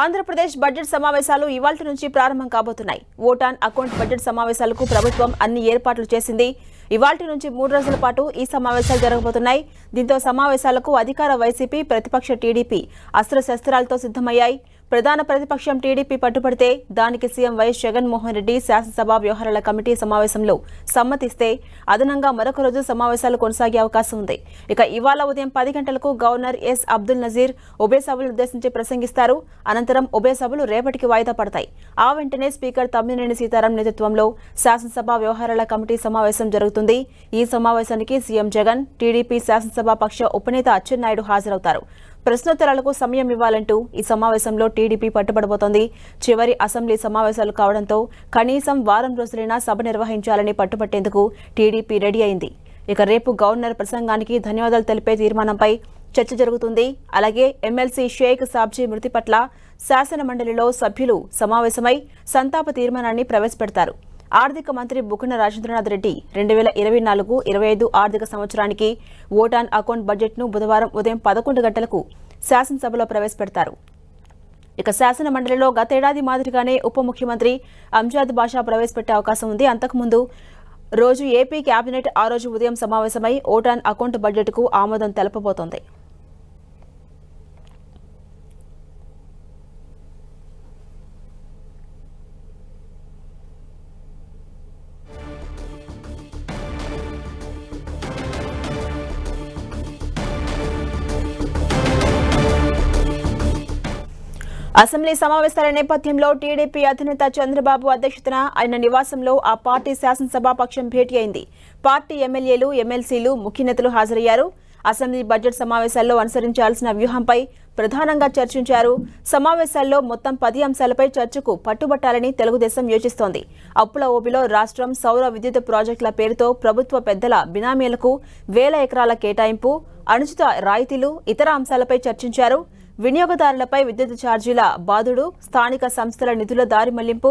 Andhra Pradesh budget సమావేశాలు ఇవాళ నుంచి ప్రారంభం కాబోతున్నాయి ఓటాన్ అకౌంట్ బడ్జెట్ సమావేశాలకు ప్రభుత్వం అన్ని ఏర్పాట్లు చేసింది ఇవాళ నుంచి మూడు రోజుల పాటు ఈ సమావేశాలు జరగబోతున్నాయి దీంతో సమావేశాలకు అధికార వైసీపీ ప్రతిపక్ష టీడీపీ అస్త్రశస్త్రాలతో సిద్దమయ్యాయి ప్రధాన ప్రతిపక్షం టీడీపీ పట్టుబడితే దానికి సీఎం వైఎస్ జగన్మోహన్ రెడ్డి శాసనసభ వ్యవహారాల కమిటీ సమావేశంలో సమ్మతిస్తే అదనంగా మరొక రోజు సమావేశాలు కొనసాగే అవకాశం ఉంది ఇక ఇవాళ ఉదయం పది గంటలకు గవర్నర్ ఎస్ అబ్దుల్ నజీర్ ఉభయ సభలు ఉద్దేశించి ప్రసంగిస్తారు అనంతరం ఉభయ సభలు రేపటికి వాయిదా పడతాయి ఆ వెంటనే స్పీకర్ తమ్మినేని సీతారాం నేతృత్వంలో శాసనసభ వ్యవహారాల కమిటీ సమావేశం జరుగుతుంది ఈ సమావేశానికి సీఎం జగన్ టీడీపీ శాసనసభ పక్ష ఉపనేత అచ్చెన్నాయుడు హాజరవుతారు ప్రశ్నోత్తరాలకు సమయం ఇవ్వాలంటూ ఈ సమావేశంలో టీడీపీ పట్టుబడబోతోంది చివరి అసెంబ్లీ సమావేశాలు కావడంతో కనీసం వారం రోజులైనా సభ నిర్వహించాలని పట్టుబట్టేందుకు టీడీపీ రెడీ అయింది ఇక రేపు గవర్నర్ ప్రసంగానికి ధన్యవాదాలు తెలిపే తీర్మానంపై చర్చ జరుగుతుంది అలాగే ఎమ్మెల్సీ షేక్ సాబ్జీ మృతి పట్ల శాసనమండలిలో సభ్యులు సమావేశమై సంతాప తీర్మానాన్ని ప్రవేశపెడతారు ఆర్థిక మంత్రి బుకున రాజేంద్రనాథ్ రెడ్డి రెండు వేల ఇరవై నాలుగు ఇరవై ఐదు ఆర్థిక సంవత్సరానికి ఓటాన్ అకౌంట్ బడ్జెట్ను బుధవారం ఉదయం పదకొండు గంటలకు శాసనసభలో ప్రవేశపెడతారు ఇక శాసన మండలిలో గతేడాది మాదిరిగానే ఉప ముఖ్యమంత్రి అంజాద్ బాషా ప్రవేశపెట్టే అవకాశం ఉంది అంతకుముందు రోజు ఏపీ కేబినెట్ ఆ రోజు ఉదయం సమావేశమై ఓటాన్ అకౌంట్ బడ్జెట్కు ఆమోదం తెలపబోతోంది అసెంబ్లీ సమావేశాల నేపథ్యంలో టీడీపీ అధినేత చంద్రబాబు అధ్యక్షతన ఆయన నివాసంలో ఆ పార్టీ శాసనసభాపక్షం భేటీ అయింది పార్టీ ఎమ్మెల్యేలు ఎమ్మెల్సీలు ముఖ్యనేతలు హాజరయ్యారు అసెంబ్లీ బడ్జెట్ సమావేశాల్లో అనుసరించాల్సిన వ్యూహంపై ప్రధానంగా చర్చించారు సమావేశాల్లో మొత్తం పది అంశాలపై చర్చకు పట్టుబట్టాలని తెలుగుదేశం యోచిస్తోంది అప్పుల ఓబిలో రాష్ట్రం సౌర విద్యుత్ ప్రాజెక్టుల పేరుతో ప్రభుత్వ పెద్దల బినామీలకు వేల ఎకరాల కేటాయింపు అనుచిత రాయితీలు ఇతర అంశాలపై చర్చించారు వినియోగదారులపై విద్యుత్ ఛార్జీల బాధుడు స్థానిక సంస్థల నిధుల దారి మళ్లింపు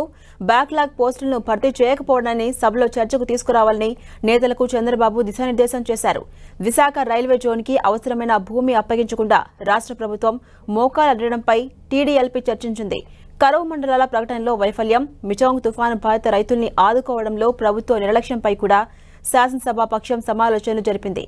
బ్యాక్లాగ్ పోస్టులను భర్తీ చేయకపోవడాన్ని సభలో చర్చకు తీసుకురావాలని నేతలకు చంద్రబాబు దిశానిర్దేశం చేశారు విశాఖ రైల్వే జోన్కి అవసరమైన భూమి అప్పగించకుండా రాష్ట్ర ప్రభుత్వం మోకాలడ్డడంపై టీడీఎల్పీ చర్చించింది కరువు మండలాల ప్రకటనలో వైఫల్యం మిచోంగ్ తుఫాను బాధిత రైతుల్ని ఆదుకోవడంలో ప్రభుత్వ నిర్లక్ష్యంపై కూడా శాసనసభాపక్షం సమాలోచనలు జరిపింది